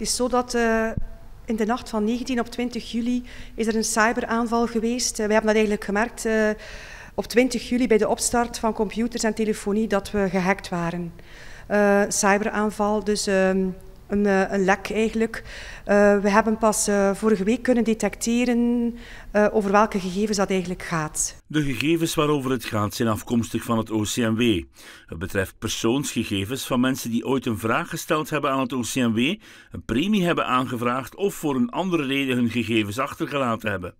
Het is zo dat eh, in de nacht van 19 op 20 juli is er een cyberaanval geweest. Eh, we hebben dat eigenlijk gemerkt eh, op 20 juli bij de opstart van computers en telefonie dat we gehackt waren. cyberaanval, dus... Ehm, een, eh, een lek eigenlijk. Eh, we hebben pas eh, vorige week kunnen detecteren over welke gegevens dat eigenlijk gaat. De gegevens waarover het gaat zijn afkomstig van het OCMW. Het betreft persoonsgegevens van mensen die ooit een vraag gesteld hebben aan het OCMW, een premie hebben aangevraagd of voor een andere reden hun gegevens achtergelaten hebben.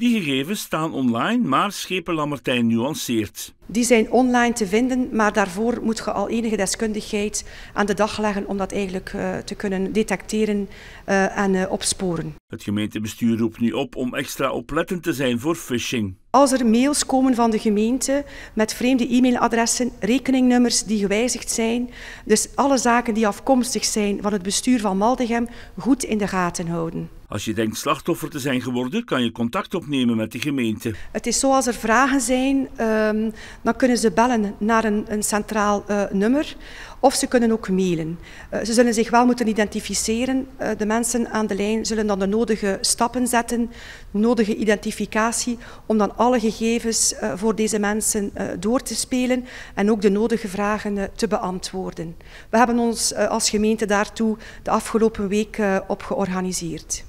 Die gegevens staan online, maar Schepen Lamartijn nuanceert. Die zijn online te vinden, maar daarvoor moet je al enige deskundigheid aan de dag leggen om dat eigenlijk eh, te kunnen detecteren eh, en eh, opsporen. Het gemeentebestuur roept nu op om extra oplettend te zijn voor phishing. Als er mails komen van de gemeente met vreemde e-mailadressen, rekeningnummers die gewijzigd zijn, dus alle zaken die afkomstig zijn van het bestuur van Maldegem, goed in de gaten houden. Als je denkt slachtoffer te zijn geworden, kan je contact opnemen met de gemeente. Het is zo als er vragen zijn, ehm, dan kunnen ze bellen naar een, een centraal eh, nummer of ze kunnen ook mailen. Eh, ze zullen zich wel moeten identificeren. Eh, de mensen aan de lijn zullen dan de nodige stappen zetten, nodige identificatie, om dan alle gegevens eh, voor deze mensen eh, door te spelen en ook de nodige vragen eh, te beantwoorden. We hebben ons als gemeente daartoe de afgelopen week op georganiseerd.